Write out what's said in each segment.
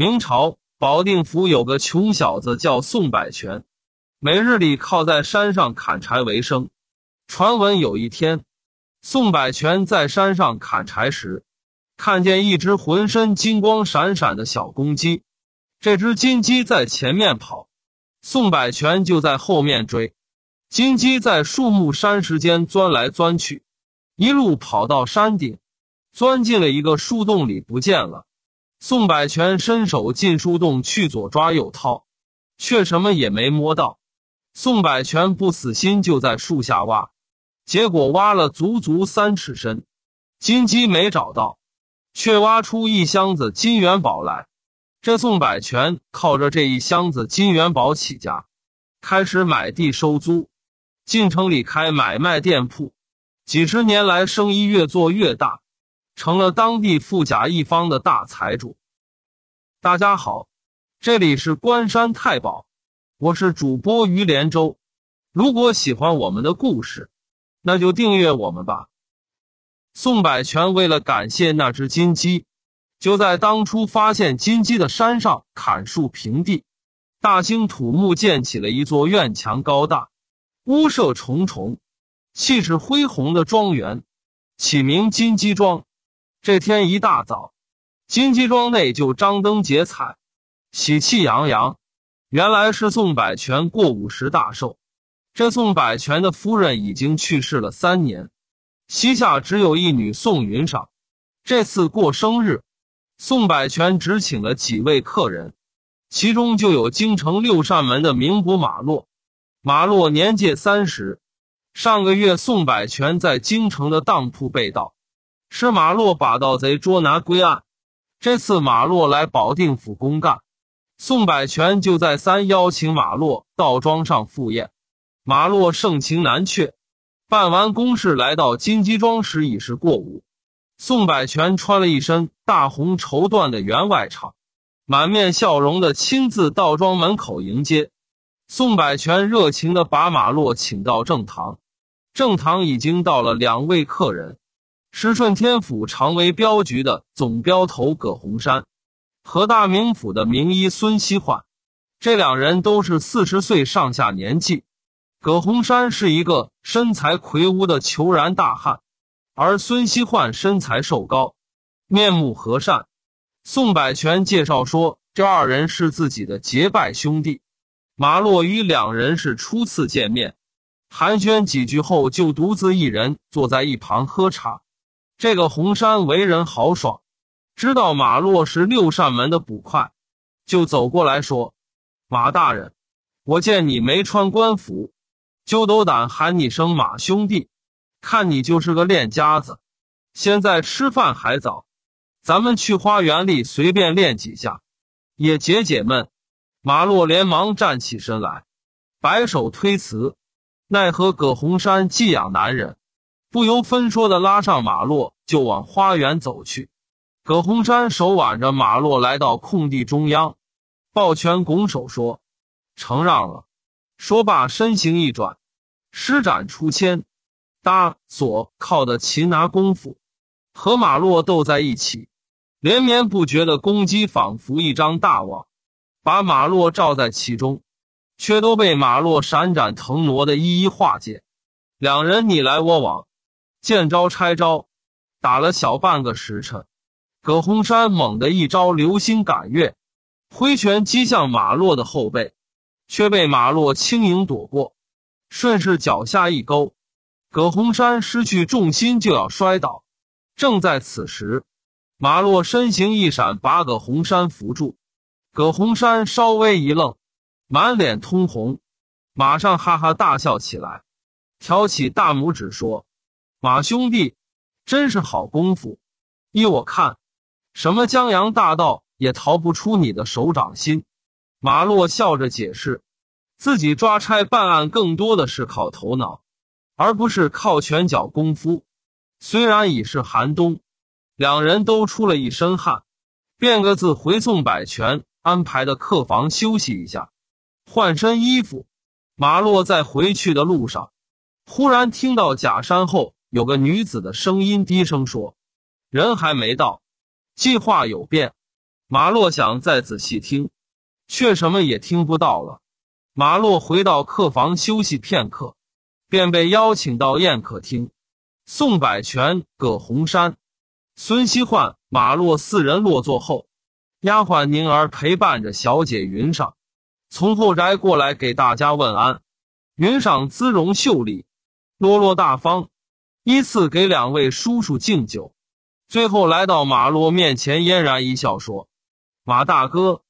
明朝保定府有个穷小子叫宋百全，每日里靠在山上砍柴为生。传闻有一天，宋百全在山上砍柴时，看见一只浑身金光闪闪的小公鸡。这只金鸡在前面跑，宋百全就在后面追。金鸡在树木山石间钻来钻去，一路跑到山顶，钻进了一个树洞里不见了。宋百全伸手进树洞去左抓右掏，却什么也没摸到。宋百全不死心，就在树下挖，结果挖了足足三尺深，金鸡没找到，却挖出一箱子金元宝来。这宋百全靠着这一箱子金元宝起家，开始买地收租，进城里开买卖店铺，几十年来生意越做越大。成了当地富甲一方的大财主。大家好，这里是关山太保，我是主播于连州。如果喜欢我们的故事，那就订阅我们吧。宋百全为了感谢那只金鸡，就在当初发现金鸡的山上砍树平地，大兴土木，建起了一座院墙高大、屋舍重重、气势恢宏的庄园，起名金鸡庄。这天一大早，金鸡庄内就张灯结彩，喜气洋洋。原来是宋百全过五十大寿。这宋百全的夫人已经去世了三年，膝下只有一女宋云裳。这次过生日，宋百全只请了几位客人，其中就有京城六扇门的名捕马洛。马洛年届三十，上个月宋百全在京城的当铺被盗。是马洛把盗贼捉拿归案。这次马洛来保定府公干，宋百全就再三邀请马洛到庄上赴宴。马洛盛情难却，办完公事来到金鸡庄时已是过午。宋百全穿了一身大红绸缎的员外氅，满面笑容的亲自到庄门口迎接。宋百全热情的把马洛请到正堂，正堂已经到了两位客人。是顺天府常为镖局的总镖头葛洪山，和大名府的名医孙希焕，这两人都是四十岁上下年纪。葛洪山是一个身材魁梧的虬髯大汉，而孙希焕身材瘦高，面目和善。宋百全介绍说，这二人是自己的结拜兄弟。马洛与两人是初次见面，寒暄几句后，就独自一人坐在一旁喝茶。这个红山为人豪爽，知道马洛是六扇门的捕快，就走过来说：“马大人，我见你没穿官服，就斗胆喊你声马兄弟。看你就是个练家子，现在吃饭还早，咱们去花园里随便练几下，也解解闷。”马洛连忙站起身来，摆手推辞，奈何葛洪山寄养男人，不由分说的拉上马洛，就往花园走去。葛洪山手挽着马洛来到空地中央，抱拳拱手说：“承让了。”说罢，身形一转，施展出千搭左靠的擒拿功夫，和马洛斗在一起。连绵不绝的攻击仿佛一张大网，把马洛罩在其中，却都被马洛闪展腾挪的一一化解。两人你来我往。见招拆招，打了小半个时辰，葛洪山猛的一招流星赶月，挥拳击向马洛的后背，却被马洛轻盈躲过，顺势脚下一勾，葛洪山失去重心就要摔倒。正在此时，马洛身形一闪，把葛洪山扶住。葛洪山稍微一愣，满脸通红，马上哈哈大笑起来，挑起大拇指说。马兄弟，真是好功夫！依我看，什么江洋大盗也逃不出你的手掌心。马洛笑着解释，自己抓差办案更多的是靠头脑，而不是靠拳脚功夫。虽然已是寒冬，两人都出了一身汗，便各自回宋百泉安排的客房休息一下，换身衣服。马洛在回去的路上，忽然听到假山后。有个女子的声音低声说：“人还没到，计划有变。”马洛想再仔细听，却什么也听不到了。马洛回到客房休息片刻，便被邀请到宴客厅。宋百全、葛洪山、孙希焕、马洛四人落座后，丫鬟宁儿陪伴着小姐云裳从后宅过来给大家问安。云裳姿容秀丽，落落大方。依次给两位叔叔敬酒，最后来到马洛面前，嫣然一笑说：“马大哥，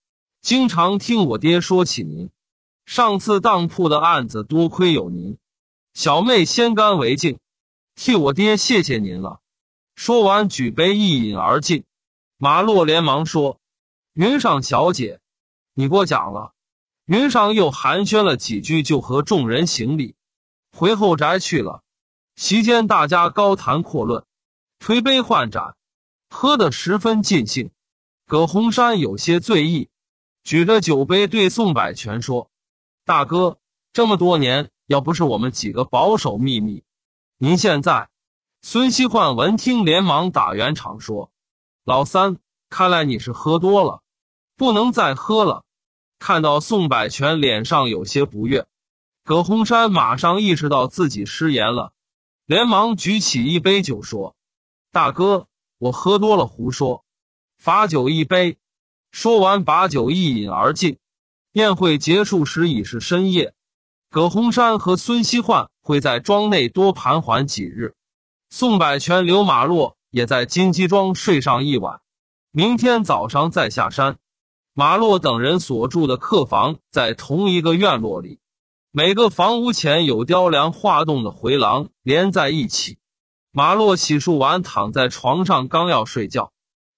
经常听我爹说起您。上次当铺的案子多亏有您，小妹先干为敬，替我爹谢谢您了。”说完举杯一饮而尽。马洛连忙说：“云上小姐，你过奖了。”云上又寒暄了几句，就和众人行礼，回后宅去了。席间，大家高谈阔论，推杯换盏，喝得十分尽兴。葛洪山有些醉意，举着酒杯对宋百全说：“大哥，这么多年，要不是我们几个保守秘密，您现在……”孙希焕闻听，连忙打圆场说：“老三，看来你是喝多了，不能再喝了。”看到宋百全脸上有些不悦，葛洪山马上意识到自己失言了。连忙举起一杯酒说：“大哥，我喝多了，胡说，罚酒一杯。”说完，把酒一饮而尽。宴会结束时已是深夜，葛洪山和孙希焕会在庄内多盘桓几日，宋百全、刘马洛也在金鸡庄睡上一晚，明天早上再下山。马洛等人所住的客房在同一个院落里。每个房屋前有雕梁画栋的回廊连在一起。马洛洗漱完躺在床上，刚要睡觉，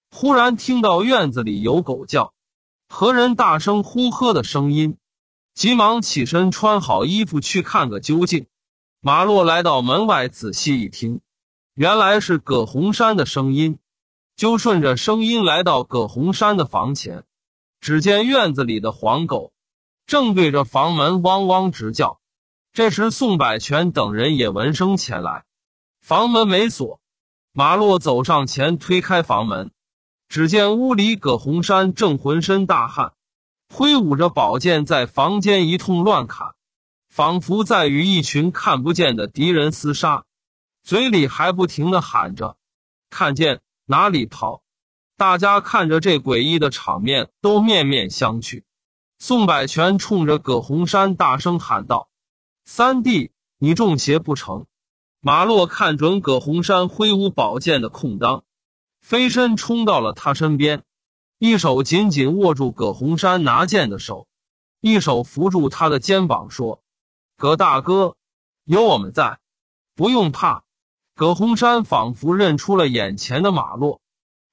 忽然听到院子里有狗叫和人大声呼喝的声音，急忙起身穿好衣服去看个究竟。马洛来到门外仔细一听，原来是葛洪山的声音，就顺着声音来到葛洪山的房前，只见院子里的黄狗。正对着房门汪汪直叫，这时宋百全等人也闻声前来。房门没锁，马洛走上前推开房门，只见屋里葛洪山正浑身大汗，挥舞着宝剑在房间一通乱砍，仿佛在与一群看不见的敌人厮杀，嘴里还不停的喊着：“看见哪里逃！”大家看着这诡异的场面，都面面相觑。宋百全冲着葛洪山大声喊道：“三弟，你中邪不成？”马洛看准葛洪山挥舞宝剑的空当，飞身冲到了他身边，一手紧紧握住葛洪山拿剑的手，一手扶住他的肩膀，说：“葛大哥，有我们在，不用怕。”葛洪山仿佛认出了眼前的马洛，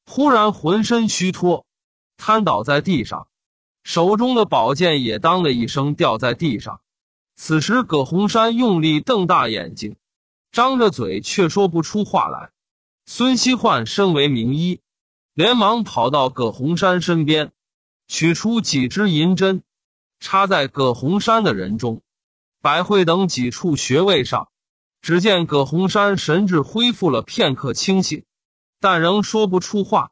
忽然浑身虚脱，瘫倒在地上。手中的宝剑也当的一声掉在地上。此时，葛洪山用力瞪大眼睛，张着嘴却说不出话来。孙希焕身为名医，连忙跑到葛洪山身边，取出几支银针，插在葛洪山的人中、百会等几处穴位上。只见葛洪山神智恢复了片刻清醒，但仍说不出话，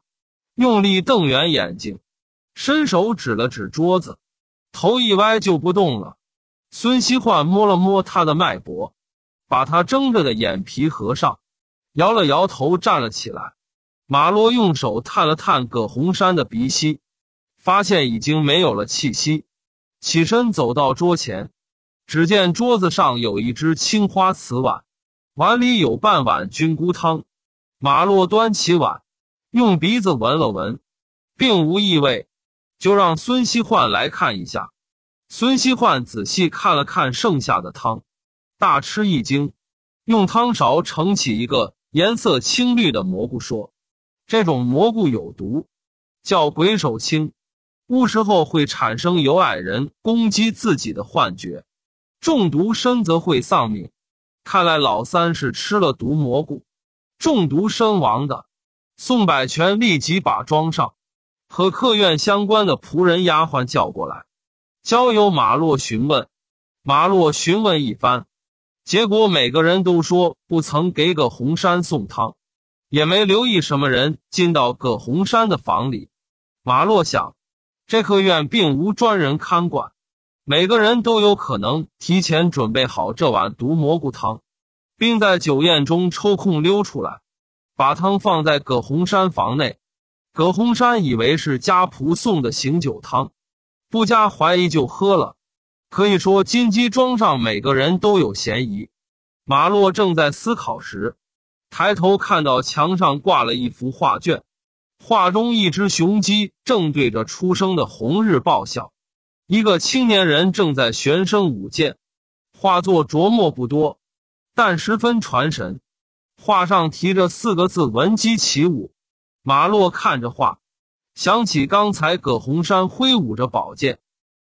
用力瞪圆眼睛。伸手指了指桌子，头一歪就不动了。孙熙焕摸了摸他的脉搏，把他睁着的眼皮合上，摇了摇头，站了起来。马洛用手探了探葛洪山的鼻息，发现已经没有了气息，起身走到桌前，只见桌子上有一只青花瓷碗，碗里有半碗菌菇汤。马洛端起碗，用鼻子闻了闻，并无异味。就让孙希焕来看一下。孙希焕仔细看了看剩下的汤，大吃一惊，用汤勺盛起一个颜色青绿的蘑菇，说：“这种蘑菇有毒，叫鬼手青，误食后会产生有矮人攻击自己的幻觉，中毒深则会丧命。看来老三是吃了毒蘑菇，中毒身亡的。”宋百全立即把装上。和客院相关的仆人丫鬟叫过来，交由马洛询问。马洛询问一番，结果每个人都说不曾给葛洪山送汤，也没留意什么人进到葛洪山的房里。马洛想，这客院并无专人看管，每个人都有可能提前准备好这碗毒蘑菇汤，并在酒宴中抽空溜出来，把汤放在葛洪山房内。葛洪山以为是家仆送的醒酒汤，不加怀疑就喝了。可以说，金鸡庄上每个人都有嫌疑。马洛正在思考时，抬头看到墙上挂了一幅画卷，画中一只雄鸡正对着出生的红日报笑，一个青年人正在旋升舞剑，画作着墨不多，但十分传神。画上提着四个字：“闻鸡起舞。”马洛看着画，想起刚才葛洪山挥舞着宝剑，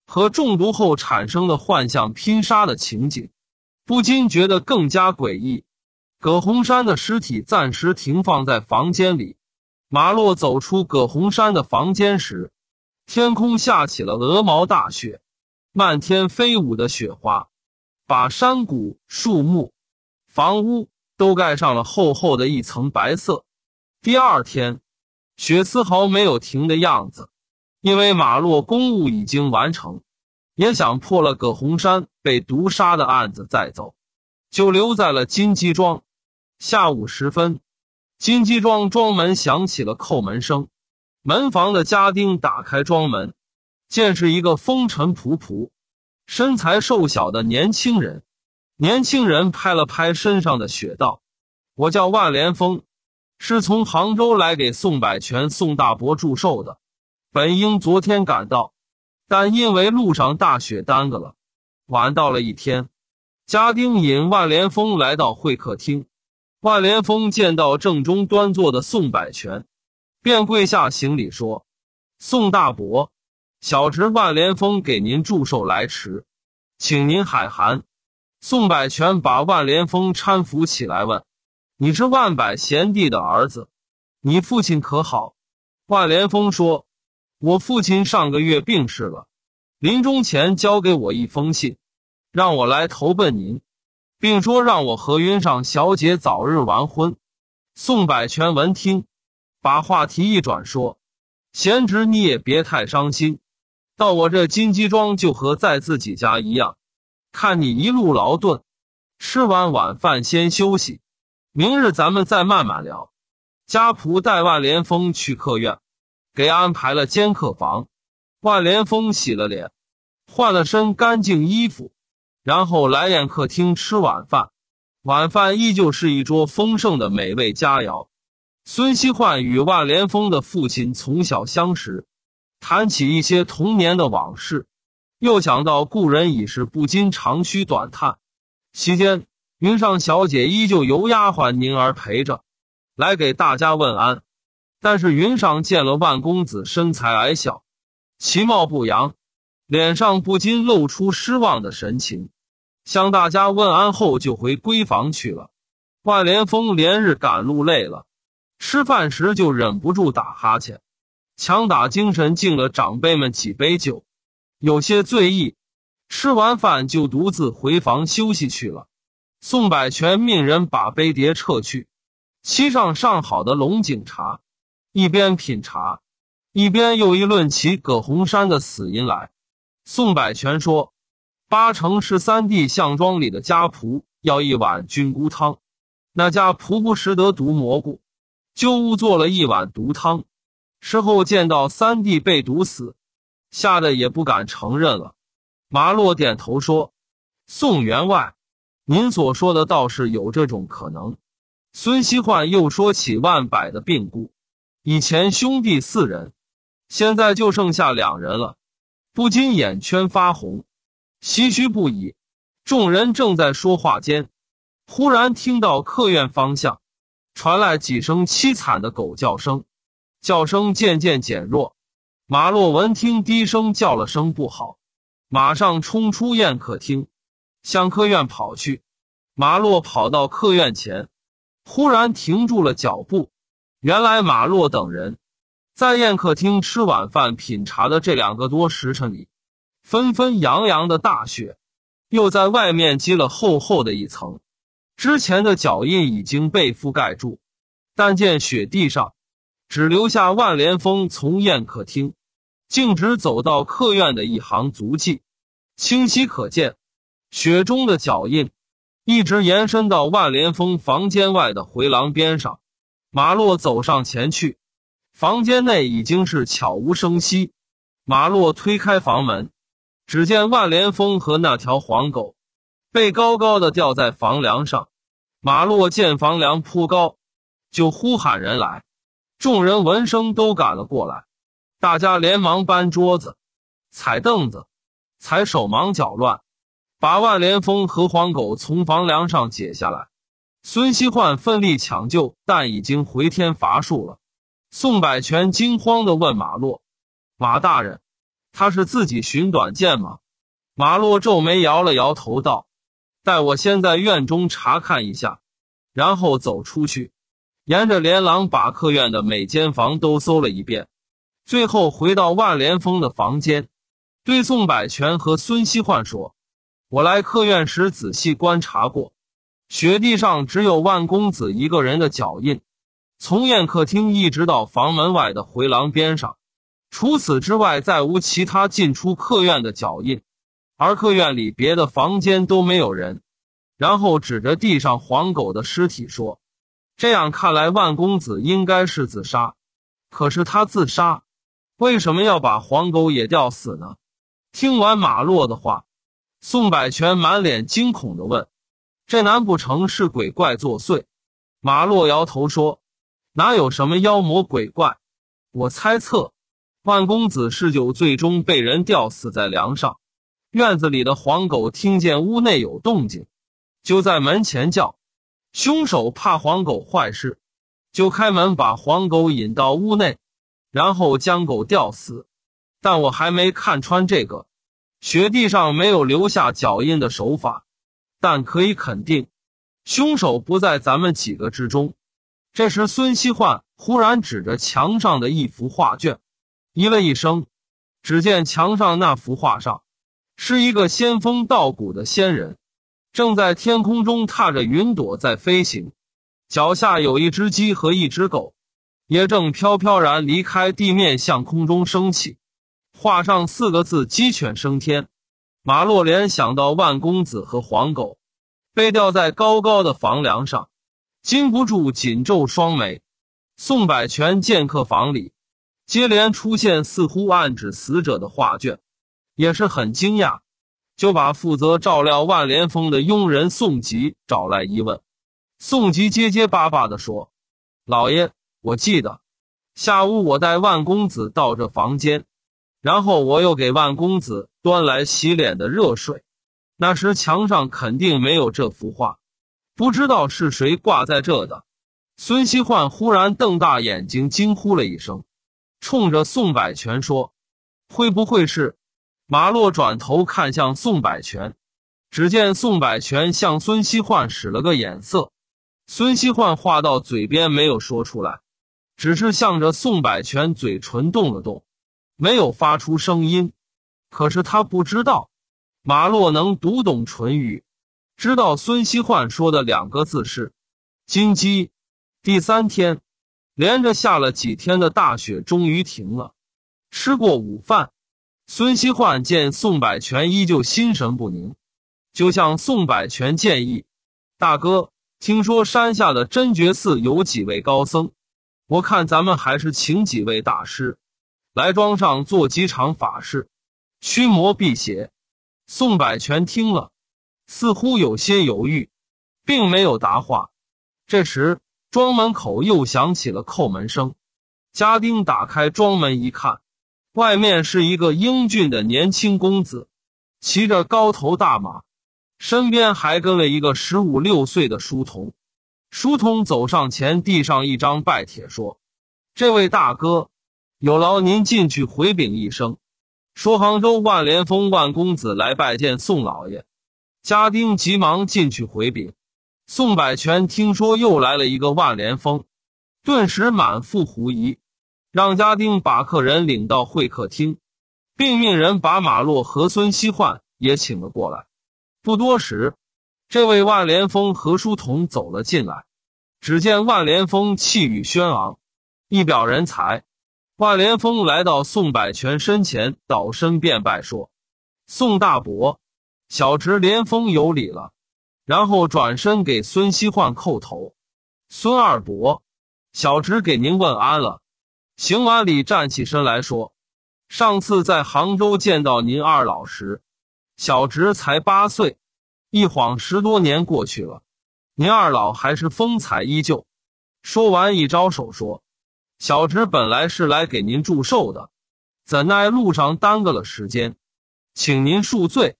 和中毒后产生的幻象拼杀的情景，不禁觉得更加诡异。葛洪山的尸体暂时停放在房间里。马洛走出葛洪山的房间时，天空下起了鹅毛大雪，漫天飞舞的雪花，把山谷、树木、房屋都盖上了厚厚的一层白色。第二天。雪丝毫没有停的样子，因为马洛公务已经完成，也想破了葛洪山被毒杀的案子再走，就留在了金鸡庄。下午时分，金鸡庄庄门响起了叩门声，门房的家丁打开庄门，见是一个风尘仆仆、身材瘦小的年轻人。年轻人拍了拍身上的雪道：“我叫万连峰。”是从杭州来给宋百全、宋大伯祝寿的，本应昨天赶到，但因为路上大雪耽搁了，晚到了一天。家丁引万连峰来到会客厅，万连峰见到正中端坐的宋百全，便跪下行礼说：“宋大伯，小侄万连峰给您祝寿来迟，请您海涵。”宋百全把万连峰搀扶起来问。你是万百贤弟的儿子，你父亲可好？万连峰说：“我父亲上个月病逝了，临终前交给我一封信，让我来投奔您，并说让我和云裳小姐早日完婚。”宋百全闻听，把话题一转，说：“贤侄，你也别太伤心，到我这金鸡庄就和在自己家一样。看你一路劳顿，吃完晚饭先休息。”明日咱们再慢慢聊。家仆带万连峰去客院，给安排了间客房。万连峰洗了脸，换了身干净衣服，然后来宴客厅吃晚饭。晚饭依旧是一桌丰盛的美味佳肴。孙希焕与万连峰的父亲从小相识，谈起一些童年的往事，又想到故人已是，不禁长吁短叹。席间。云上小姐依旧由丫鬟宁儿陪着来给大家问安，但是云裳见了万公子身材矮小，其貌不扬，脸上不禁露出失望的神情，向大家问安后就回闺房去了。万连峰连日赶路累了，吃饭时就忍不住打哈欠，强打精神敬了长辈们几杯酒，有些醉意。吃完饭就独自回房休息去了。宋百全命人把杯碟撤去，沏上上好的龙井茶，一边品茶，一边又一论起葛洪山的死因来。宋百全说：“八成是三弟项庄里的家仆要一碗菌菇汤，那家仆不识得毒蘑菇，就误做了一碗毒汤。事后见到三弟被毒死，吓得也不敢承认了。”麻洛点头说：“宋员外。”您所说的倒是有这种可能。孙希焕又说起万柏的病故，以前兄弟四人，现在就剩下两人了，不禁眼圈发红，唏嘘不已。众人正在说话间，忽然听到客院方向传来几声凄惨的狗叫声，叫声渐渐减弱。马洛文听低声叫了声“不好”，马上冲出宴客厅。向客院跑去，马洛跑到客院前，忽然停住了脚步。原来马洛等人在宴客厅吃晚饭、品茶的这两个多时辰里，纷纷扬扬的大雪又在外面积了厚厚的一层，之前的脚印已经被覆盖住。但见雪地上只留下万连峰从宴客厅径直走到客院的一行足迹，清晰可见。雪中的脚印，一直延伸到万连峰房间外的回廊边上。马洛走上前去，房间内已经是悄无声息。马洛推开房门，只见万连峰和那条黄狗被高高的吊在房梁上。马洛见房梁铺高，就呼喊人来。众人闻声都赶了过来，大家连忙搬桌子、踩凳子，才手忙脚乱。把万连峰和黄狗从房梁上解下来，孙希焕奋力抢救，但已经回天乏术了。宋百全惊慌的问马洛：“马大人，他是自己寻短见吗？”马洛皱眉摇了摇头，道：“待我先在院中查看一下，然后走出去，沿着连廊把客院的每间房都搜了一遍，最后回到万连峰的房间，对宋百全和孙希焕说。”我来客院时仔细观察过，雪地上只有万公子一个人的脚印，从宴客厅一直到房门外的回廊边上，除此之外再无其他进出客院的脚印，而客院里别的房间都没有人。然后指着地上黄狗的尸体说：“这样看来，万公子应该是自杀，可是他自杀，为什么要把黄狗也吊死呢？”听完马洛的话。宋百全满脸惊恐的问：“这难不成是鬼怪作祟？”马洛摇头说：“哪有什么妖魔鬼怪？我猜测，万公子是酒最终被人吊死在梁上。院子里的黄狗听见屋内有动静，就在门前叫。凶手怕黄狗坏事，就开门把黄狗引到屋内，然后将狗吊死。但我还没看穿这个。”雪地上没有留下脚印的手法，但可以肯定，凶手不在咱们几个之中。这时，孙希焕忽然指着墙上的一幅画卷，咦了一声。只见墙上那幅画上，是一个仙风道骨的仙人，正在天空中踏着云朵在飞行，脚下有一只鸡和一只狗，也正飘飘然离开地面，向空中升起。画上四个字“鸡犬升天”，马洛莲想到万公子和黄狗被吊在高高的房梁上，禁不住紧皱双眉。宋百全见客房里接连出现似乎暗指死者的画卷，也是很惊讶，就把负责照料万连峰的佣人宋吉找来一问。宋吉结结巴巴地说：“老爷，我记得下午我带万公子到这房间。”然后我又给万公子端来洗脸的热水。那时墙上肯定没有这幅画，不知道是谁挂在这的。孙希焕忽然瞪大眼睛，惊呼了一声，冲着宋百全说：“会不会是？”马洛转头看向宋百全，只见宋百全向孙希焕使了个眼色。孙希焕话到嘴边没有说出来，只是向着宋百全嘴唇动了动。没有发出声音，可是他不知道马洛能读懂唇语，知道孙希焕说的两个字是“金鸡”。第三天，连着下了几天的大雪，终于停了。吃过午饭，孙希焕见宋百全依旧心神不宁，就向宋百全建议：“大哥，听说山下的真觉寺有几位高僧，我看咱们还是请几位大师。”来庄上做几场法事，驱魔辟邪。宋百全听了，似乎有些犹豫，并没有答话。这时，庄门口又响起了叩门声。家丁打开庄门一看，外面是一个英俊的年轻公子，骑着高头大马，身边还跟了一个十五六岁的书童。书童走上前，递上一张拜帖，说：“这位大哥。”有劳您进去回禀一声，说杭州万连峰万公子来拜见宋老爷。家丁急忙进去回禀。宋百全听说又来了一个万连峰，顿时满腹狐疑，让家丁把客人领到会客厅，并命人把马洛和孙希焕也请了过来。不多时，这位万连峰何书童走了进来。只见万连峰气宇轩昂，一表人才。华连峰来到宋百全身前，倒身便拜说：“宋大伯，小侄连峰有礼了。”然后转身给孙希焕叩头：“孙二伯，小侄给您问安了。”行完礼，站起身来说：“上次在杭州见到您二老时，小侄才八岁，一晃十多年过去了，您二老还是风采依旧。”说完一招手说。小侄本来是来给您祝寿的，怎奈路上耽搁了时间，请您恕罪。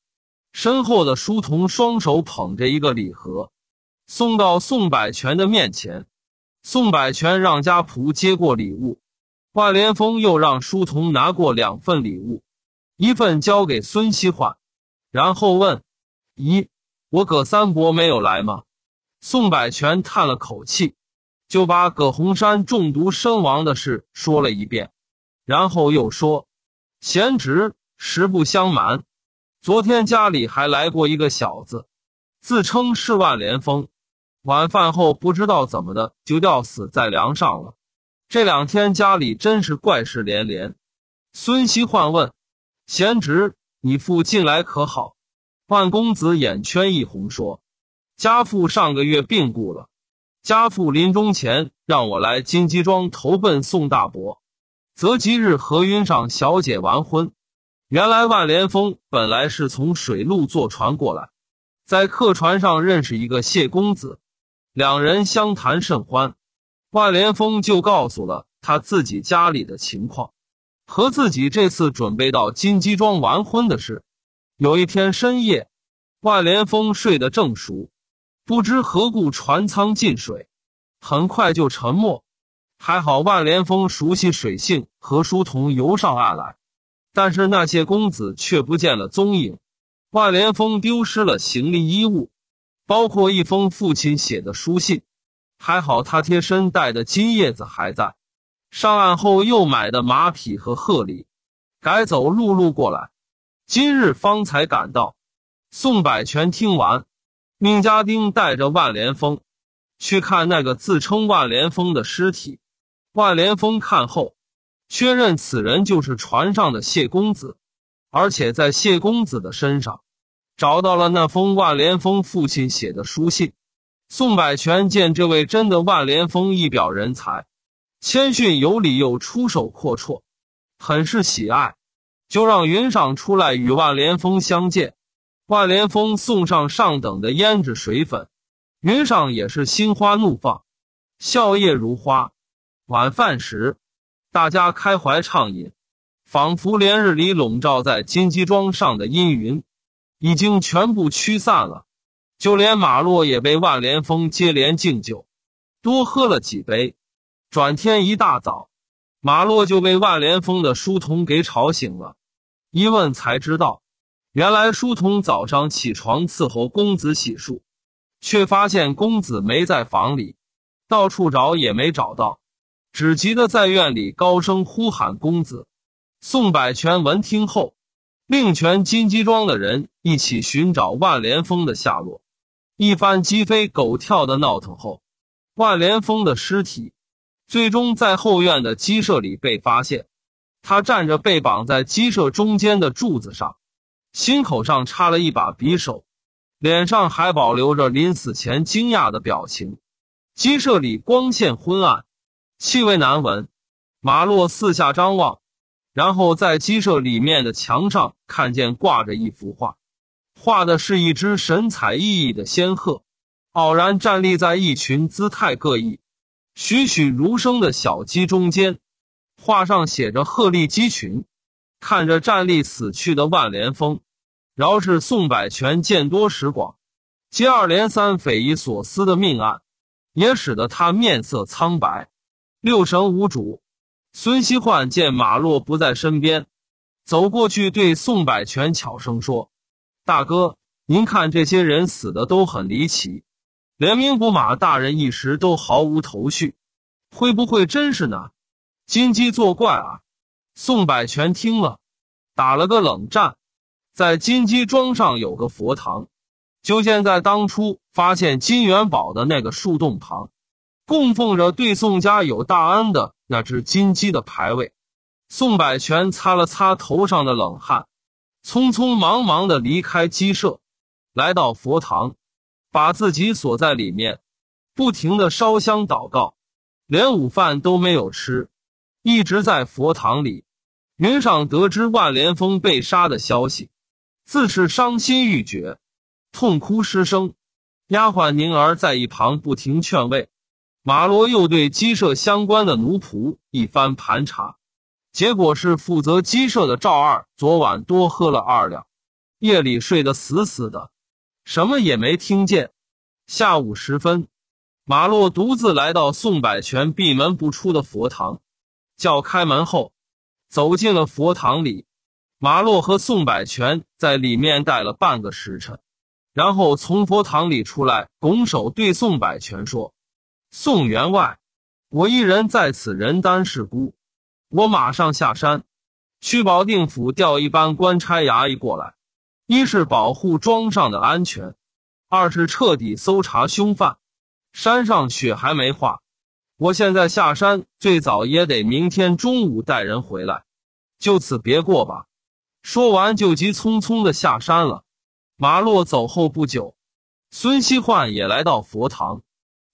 身后的书童双手捧着一个礼盒，送到宋百全的面前。宋百全让家仆接过礼物，花莲峰又让书童拿过两份礼物，一份交给孙希焕，然后问：“咦，我葛三伯没有来吗？”宋百全叹了口气。就把葛洪山中毒身亡的事说了一遍，然后又说：“贤侄，实不相瞒，昨天家里还来过一个小子，自称是万连峰。晚饭后不知道怎么的就吊死在梁上了。这两天家里真是怪事连连。”孙熙焕问：“贤侄，你父近来可好？”万公子眼圈一红说：“家父上个月病故了。”家父临终前让我来金鸡庄投奔宋大伯，则即日和云裳小姐完婚。原来万连峰本来是从水路坐船过来，在客船上认识一个谢公子，两人相谈甚欢。万连峰就告诉了他自己家里的情况和自己这次准备到金鸡庄完婚的事。有一天深夜，万连峰睡得正熟。不知何故，船舱进水，很快就沉没。还好万连峰熟悉水性，和书童游上岸来。但是那些公子却不见了踪影。万连峰丢失了行李衣物，包括一封父亲写的书信。还好他贴身带的金叶子还在。上岸后又买的马匹和贺礼，改走陆路过来。今日方才赶到。宋百全听完。命家丁带着万连峰，去看那个自称万连峰的尸体。万连峰看后，确认此人就是船上的谢公子，而且在谢公子的身上，找到了那封万连峰父亲写的书信。宋百全见这位真的万连峰一表人才，谦逊有礼又出手阔绰，很是喜爱，就让云裳出来与万连峰相见。万连峰送上上等的胭脂水粉，云上也是心花怒放，笑靥如花。晚饭时，大家开怀畅饮，仿佛连日里笼罩在金鸡庄上的阴云，已经全部驱散了。就连马洛也被万连峰接连敬酒，多喝了几杯。转天一大早，马洛就被万连峰的书童给吵醒了，一问才知道。原来书童早上起床伺候公子洗漱，却发现公子没在房里，到处找也没找到，只急得在院里高声呼喊公子。宋百全闻听后，令全金鸡庄的人一起寻找万连峰的下落。一番鸡飞狗跳的闹腾后，万连峰的尸体最终在后院的鸡舍里被发现，他站着被绑在鸡舍中间的柱子上。心口上插了一把匕首，脸上还保留着临死前惊讶的表情。鸡舍里光线昏暗，气味难闻。马洛四下张望，然后在鸡舍里面的墙上看见挂着一幅画，画的是一只神采奕奕的仙鹤，傲然站立在一群姿态各异、栩栩如生的小鸡中间。画上写着“鹤立鸡群”。看着站立死去的万连峰，饶是宋百全见多识广，接二连三匪夷所思的命案，也使得他面色苍白，六神无主。孙希焕见马洛不在身边，走过去对宋百全悄声说：“大哥，您看这些人死的都很离奇，连明古马大人一时都毫无头绪，会不会真是呢？金鸡作怪啊！”宋百全听了，打了个冷战，在金鸡庄上有个佛堂，就建在当初发现金元宝的那个树洞旁，供奉着对宋家有大恩的那只金鸡的牌位。宋百全擦了擦头上的冷汗，匆匆忙忙的离开鸡舍，来到佛堂，把自己锁在里面，不停的烧香祷告，连午饭都没有吃，一直在佛堂里。云裳得知万连峰被杀的消息，自是伤心欲绝，痛哭失声。丫鬟宁儿在一旁不停劝慰。马洛又对鸡舍相关的奴仆一番盘查，结果是负责鸡舍的赵二昨晚多喝了二两，夜里睡得死死的，什么也没听见。下午时分，马洛独自来到宋百全闭门不出的佛堂，叫开门后。走进了佛堂里，马洛和宋百全在里面待了半个时辰，然后从佛堂里出来，拱手对宋百全说：“宋员外，我一人在此，人单势孤，我马上下山，去保定府调一班官差衙役过来，一是保护庄上的安全，二是彻底搜查凶犯。山上雪还没化。”我现在下山，最早也得明天中午带人回来，就此别过吧。说完，就急匆匆的下山了。马洛走后不久，孙希焕也来到佛堂。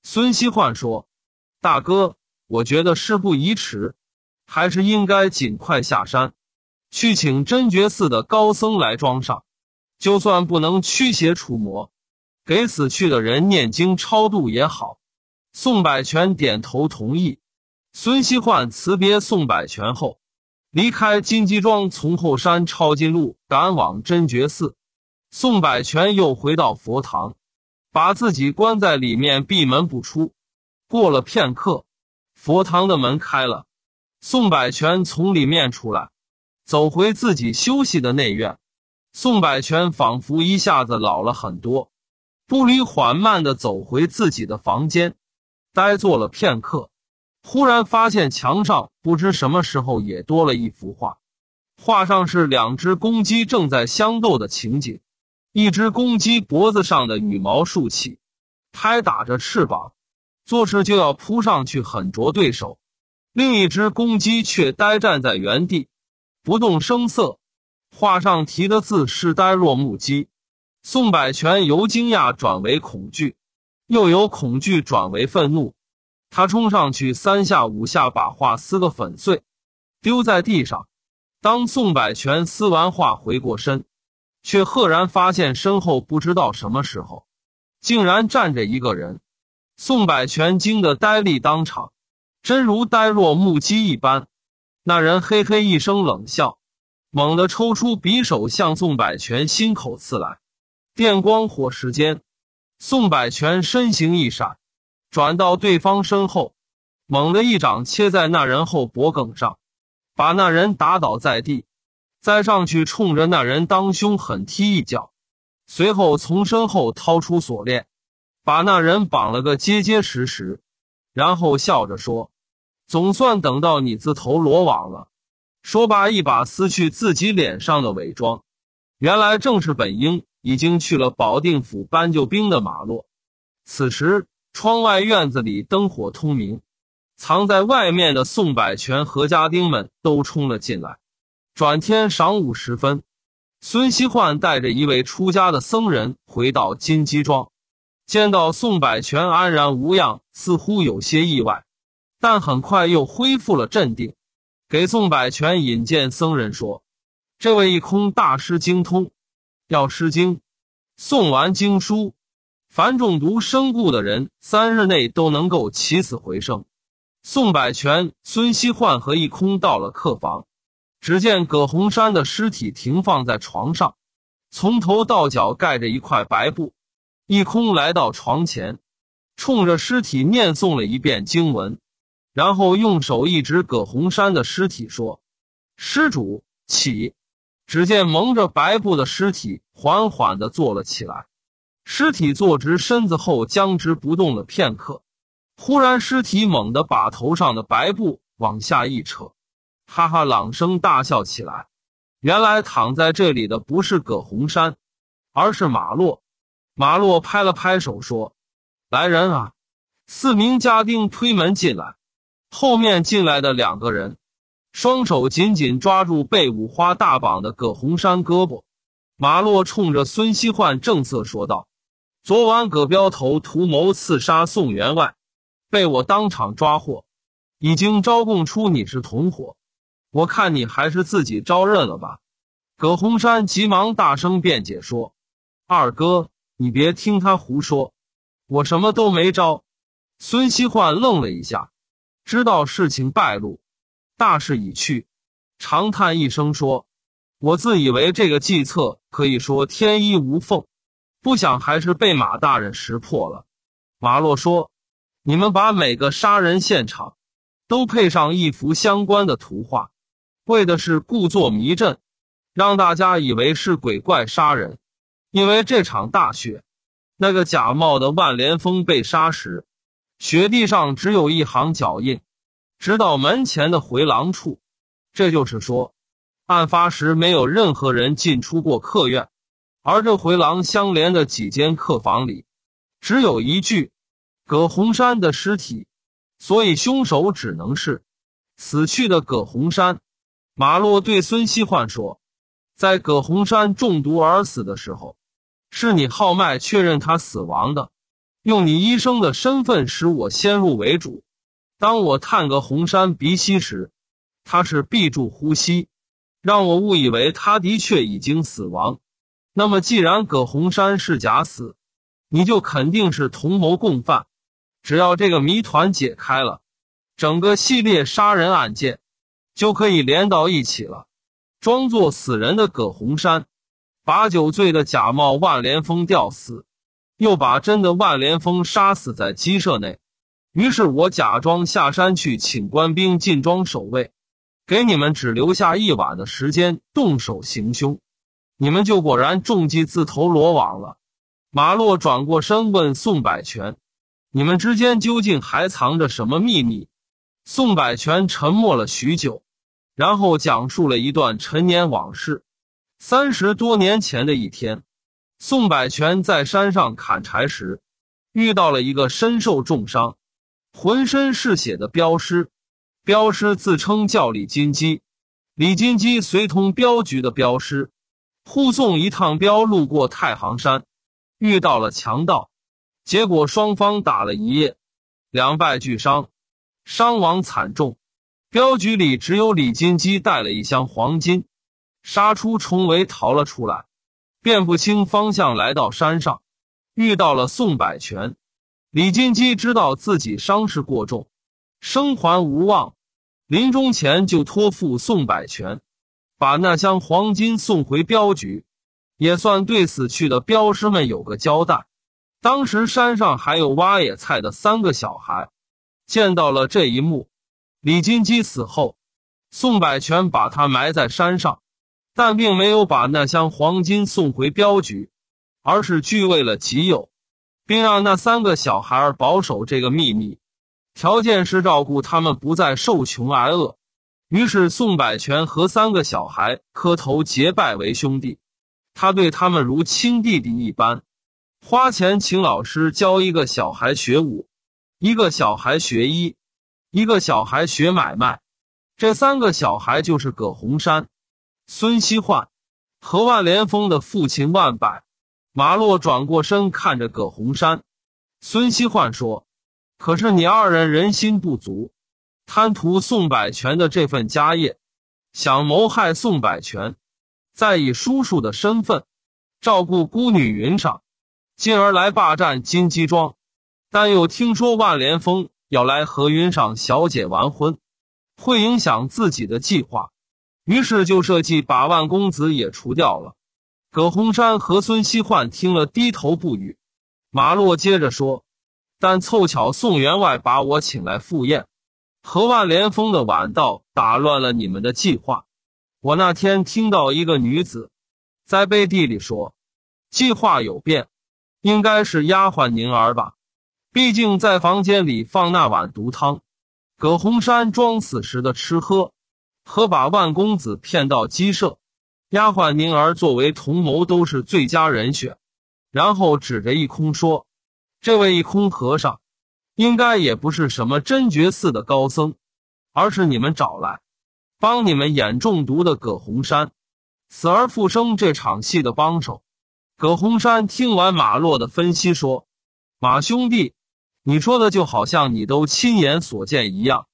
孙希焕说：“大哥，我觉得事不宜迟，还是应该尽快下山，去请真觉寺的高僧来装上。就算不能驱邪除魔，给死去的人念经超度也好。”宋百全点头同意。孙希焕辞别宋百全后，离开金鸡庄，从后山抄近路赶往真觉寺。宋百全又回到佛堂，把自己关在里面，闭门不出。过了片刻，佛堂的门开了，宋百全从里面出来，走回自己休息的内院。宋百全仿佛一下子老了很多，步履缓慢的走回自己的房间。呆坐了片刻，忽然发现墙上不知什么时候也多了一幅画，画上是两只公鸡正在相斗的情景，一只公鸡脖子上的羽毛竖起，拍打着翅膀，做事就要扑上去狠啄对手，另一只公鸡却呆站在原地，不动声色。画上题的字是“呆若木鸡”。宋百全由惊讶转为恐惧。又由恐惧转为愤怒，他冲上去三下五下把画撕个粉碎，丢在地上。当宋百全撕完画回过身，却赫然发现身后不知道什么时候竟然站着一个人。宋百全惊得呆立当场，真如呆若木鸡一般。那人嘿嘿一声冷笑，猛地抽出匕首向宋百全心口刺来，电光火石间。宋百全身形一闪，转到对方身后，猛地一掌切在那人后脖颈上，把那人打倒在地，再上去冲着那人当胸狠踢一脚，随后从身后掏出锁链，把那人绑了个结结实实，然后笑着说：“总算等到你自投罗网了。”说罢，一把撕去自己脸上的伪装，原来正是本英。已经去了保定府搬救兵的马洛，此时窗外院子里灯火通明，藏在外面的宋百全和家丁们都冲了进来。转天晌午时分，孙希焕带着一位出家的僧人回到金鸡庄，见到宋百全安然无恙，似乎有些意外，但很快又恢复了镇定，给宋百全引荐僧人说：“这位一空大师精通。”要《诗经》，诵完经书，凡中毒身故的人，三日内都能够起死回生。宋百全、孙希焕和一空到了客房，只见葛洪山的尸体停放在床上，从头到脚盖着一块白布。一空来到床前，冲着尸体念诵了一遍经文，然后用手一指葛洪山的尸体说：“施主起。”只见蒙着白布的尸体缓缓地坐了起来，尸体坐直身子后僵直不动了片刻，忽然尸体猛地把头上的白布往下一扯，哈哈朗声大笑起来。原来躺在这里的不是葛洪山，而是马洛。马洛拍了拍手说：“来人啊！”四名家丁推门进来，后面进来的两个人。双手紧紧抓住被五花大绑的葛洪山胳膊，马洛冲着孙希焕正色说道：“昨晚葛镖头图谋刺杀宋员外，被我当场抓获，已经招供出你是同伙。我看你还是自己招认了吧。”葛洪山急忙大声辩解说：“二哥，你别听他胡说，我什么都没招。”孙希焕愣了一下，知道事情败露。大势已去，长叹一声说：“我自以为这个计策可以说天衣无缝，不想还是被马大人识破了。”马洛说：“你们把每个杀人现场都配上一幅相关的图画，为的是故作迷阵，让大家以为是鬼怪杀人。因为这场大雪，那个假冒的万连峰被杀时，雪地上只有一行脚印。”直到门前的回廊处，这就是说，案发时没有任何人进出过客院，而这回廊相连的几间客房里，只有一具葛洪山的尸体，所以凶手只能是死去的葛洪山。马洛对孙希焕说：“在葛洪山中毒而死的时候，是你号脉确认他死亡的，用你医生的身份使我先入为主。”当我探葛洪山鼻息时，他是闭住呼吸，让我误以为他的确已经死亡。那么，既然葛洪山是假死，你就肯定是同谋共犯。只要这个谜团解开了，整个系列杀人案件就可以连到一起了。装作死人的葛洪山，把酒醉的假冒万连峰吊死，又把真的万连峰杀死在鸡舍内。于是我假装下山去请官兵进庄守卫，给你们只留下一晚的时间动手行凶，你们就果然中计自投罗网了。马洛转过身问宋百全：“你们之间究竟还藏着什么秘密？”宋百全沉默了许久，然后讲述了一段陈年往事。三十多年前的一天，宋百全在山上砍柴时，遇到了一个身受重伤。浑身是血的镖师，镖师自称叫李金基。李金基随同镖局的镖师护送一趟镖，路过太行山，遇到了强盗，结果双方打了一夜，两败俱伤，伤亡惨重。镖局里只有李金基带了一箱黄金，杀出重围逃了出来，辨不清方向，来到山上，遇到了宋百全。李金基知道自己伤势过重，生还无望，临终前就托付宋百全，把那箱黄金送回镖局，也算对死去的镖师们有个交代。当时山上还有挖野菜的三个小孩，见到了这一幕。李金基死后，宋百全把他埋在山上，但并没有把那箱黄金送回镖局，而是据为了己有。并让那三个小孩保守这个秘密，条件是照顾他们不再受穷挨饿。于是宋百全和三个小孩磕头结拜为兄弟，他对他们如亲弟弟一般，花钱请老师教一个小孩学武，一个小孩学医，一个小孩学买卖。这三个小孩就是葛洪山、孙希焕和万连峰的父亲万柏。马洛转过身看着葛洪山，孙希焕说：“可是你二人人心不足，贪图宋百全的这份家业，想谋害宋百全，再以叔叔的身份照顾孤女云裳，进而来霸占金鸡庄。但又听说万连峰要来和云裳小姐完婚，会影响自己的计划，于是就设计把万公子也除掉了。”葛洪山和孙希焕听了，低头不语。马洛接着说：“但凑巧宋员外把我请来赴宴，和万连峰的晚到打乱了你们的计划。我那天听到一个女子在背地里说，计划有变，应该是丫鬟宁儿吧。毕竟在房间里放那碗毒汤，葛洪山装死时的吃喝，和把万公子骗到鸡舍。”丫鬟宁儿作为同谋都是最佳人选，然后指着一空说：“这位一空和尚，应该也不是什么真觉寺的高僧，而是你们找来帮你们演中毒的葛洪山死而复生这场戏的帮手。”葛洪山听完马洛的分析说：“马兄弟，你说的就好像你都亲眼所见一样，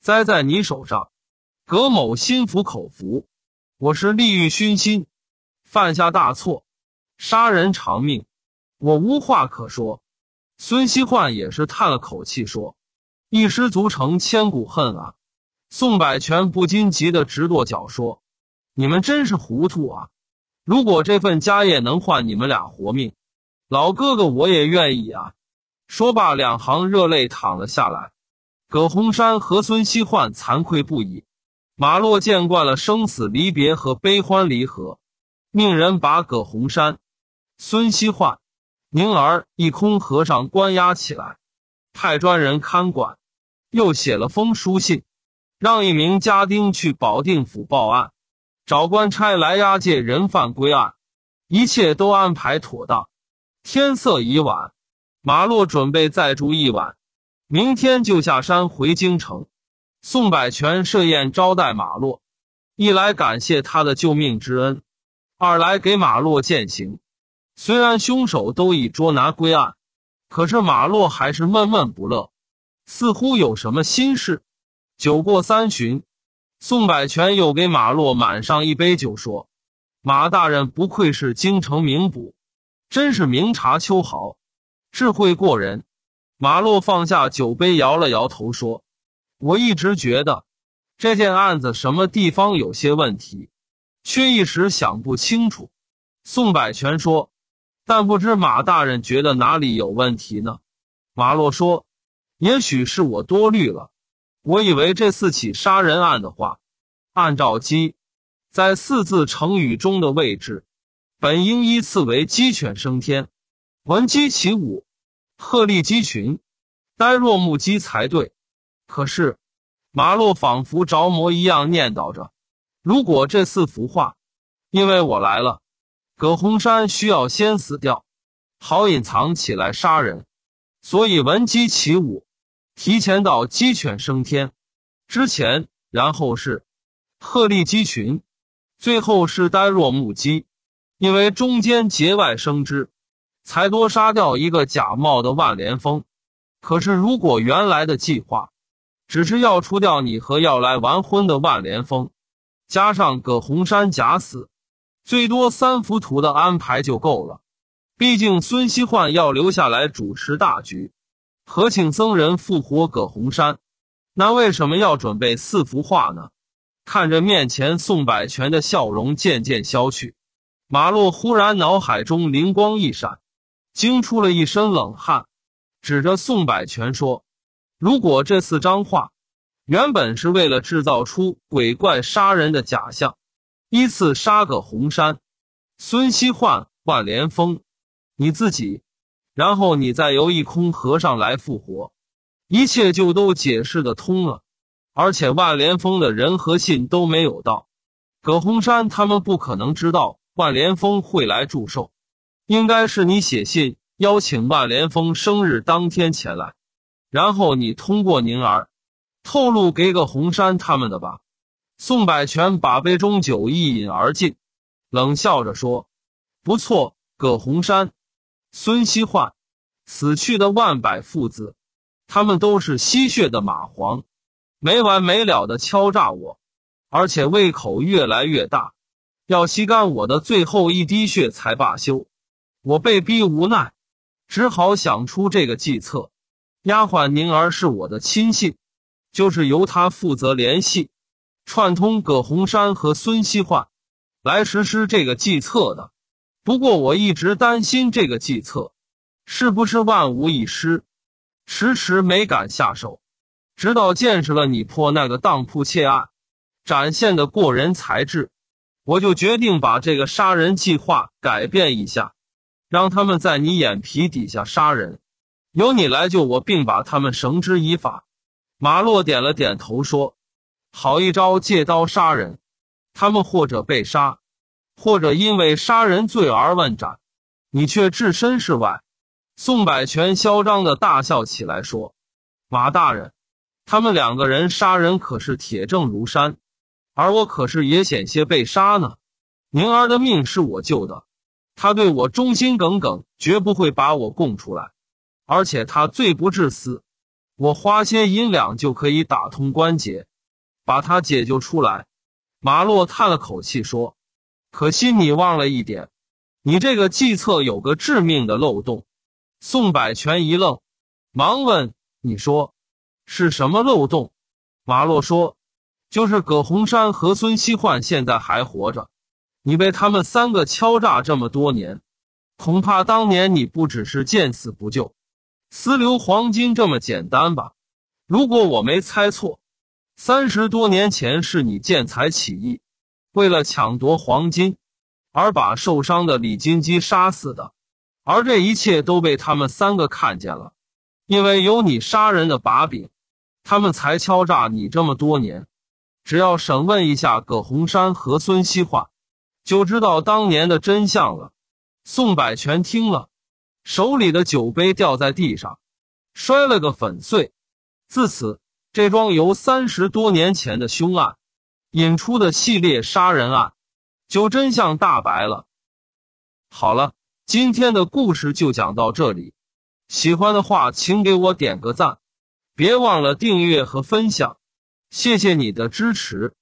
栽在你手上，葛某心服口服。”我是利欲熏心，犯下大错，杀人偿命，我无话可说。孙希焕也是叹了口气说：“一失足成千古恨啊！”宋百全不禁急得直跺脚说：“你们真是糊涂啊！如果这份家业能换你们俩活命，老哥哥我也愿意啊！”说罢，两行热泪淌了下来。葛洪山和孙希焕惭愧不已。马洛见惯了生死离别和悲欢离合，命人把葛洪山、孙希焕、宁儿、一空和尚关押起来，派专人看管，又写了封书信，让一名家丁去保定府报案，找官差来押解人犯归案。一切都安排妥当，天色已晚，马洛准备再住一晚，明天就下山回京城。宋百全设宴招待马洛，一来感谢他的救命之恩，二来给马洛践行。虽然凶手都已捉拿归案，可是马洛还是闷闷不乐，似乎有什么心事。酒过三巡，宋百全又给马洛满上一杯酒，说：“马大人不愧是京城名捕，真是明察秋毫，智慧过人。”马洛放下酒杯，摇了摇头说。我一直觉得，这件案子什么地方有些问题，却一时想不清楚。宋百全说：“但不知马大人觉得哪里有问题呢？”马洛说：“也许是我多虑了。我以为这四起杀人案的话，按照鸡在四字成语中的位置，本应依次为‘鸡犬升天’、‘闻鸡起舞’、‘鹤立鸡群’、‘呆若木鸡’才对。”可是，马洛仿佛着魔一样念叨着：“如果这四幅画，因为我来了，葛洪山需要先死掉，好隐藏起来杀人。所以闻鸡起舞，提前到鸡犬升天之前，然后是鹤立鸡群，最后是呆若木鸡。因为中间节外生枝，才多杀掉一个假冒的万连峰。可是如果原来的计划……”只是要除掉你和要来完婚的万连峰，加上葛洪山假死，最多三幅图的安排就够了。毕竟孙希焕要留下来主持大局，何请僧人复活葛洪山，那为什么要准备四幅画呢？看着面前宋百全的笑容渐渐消去，马洛忽然脑海中灵光一闪，惊出了一身冷汗，指着宋百全说。如果这四张画，原本是为了制造出鬼怪杀人的假象，依次杀葛洪山、孙希焕、万连峰，你自己，然后你再由一空和尚来复活，一切就都解释得通了。而且万连峰的人和信都没有到，葛洪山他们不可能知道万连峰会来祝寿，应该是你写信邀请万连峰生日当天前来。然后你通过宁儿，透露给个红山他们的吧。宋百全把杯中酒一饮而尽，冷笑着说：“不错，葛洪山、孙希焕、死去的万百父子，他们都是吸血的蚂蟥，没完没了的敲诈我，而且胃口越来越大，要吸干我的最后一滴血才罢休。我被逼无奈，只好想出这个计策。”丫鬟宁儿是我的亲信，就是由她负责联系，串通葛洪山和孙希焕来实施这个计策的。不过我一直担心这个计策是不是万无一失，迟迟没敢下手。直到见识了你破那个当铺窃案，展现的过人才智，我就决定把这个杀人计划改变一下，让他们在你眼皮底下杀人。由你来救我，并把他们绳之以法。马洛点了点头说：“好一招借刀杀人，他们或者被杀，或者因为杀人罪而问斩，你却置身事外。”宋百全嚣张的大笑起来说：“马大人，他们两个人杀人可是铁证如山，而我可是也险些被杀呢。宁儿的命是我救的，他对我忠心耿耿，绝不会把我供出来。”而且他罪不至死，我花些银两就可以打通关节，把他解救出来。马洛叹了口气说：“可惜你忘了一点，你这个计策有个致命的漏洞。”宋百全一愣，忙问：“你说是什么漏洞？”马洛说：“就是葛洪山和孙希焕现在还活着，你被他们三个敲诈这么多年，恐怕当年你不只是见死不救。”私留黄金这么简单吧？如果我没猜错，三十多年前是你见财起意，为了抢夺黄金而把受伤的李金基杀死的，而这一切都被他们三个看见了，因为有你杀人的把柄，他们才敲诈你这么多年。只要审问一下葛洪山和孙希化，就知道当年的真相了。宋百全听了。手里的酒杯掉在地上，摔了个粉碎。自此，这桩由三十多年前的凶案引出的系列杀人案，就真相大白了。好了，今天的故事就讲到这里。喜欢的话，请给我点个赞，别忘了订阅和分享，谢谢你的支持。